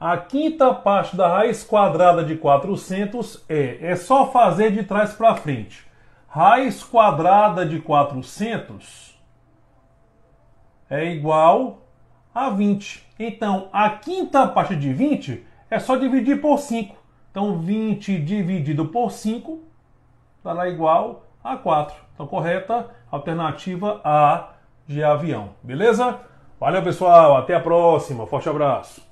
A quinta parte da raiz quadrada de 400 é, é só fazer de trás para frente. Raiz quadrada de 400 é igual a 20. Então, a quinta parte de 20 é só dividir por 5. Então, 20 dividido por 5 dará igual a 4. Então, correta alternativa A de avião. Beleza? Valeu, pessoal. Até a próxima. Forte abraço.